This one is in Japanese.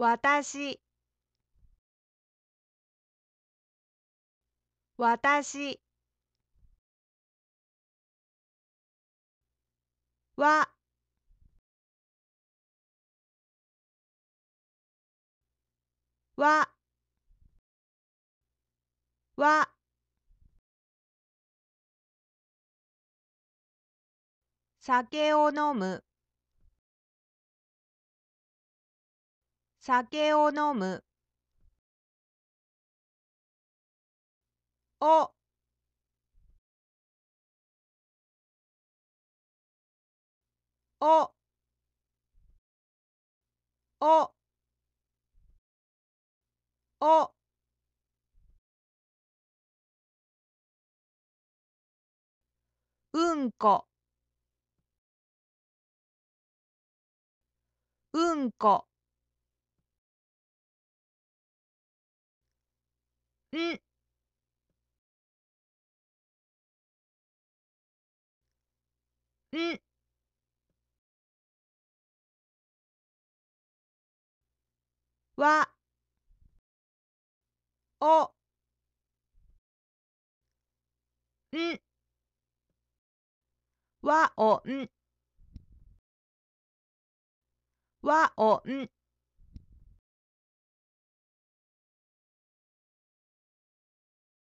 わたしわたしわわわ酒を飲む酒を飲むおおおおうんこうんこんんわおんわおんわおん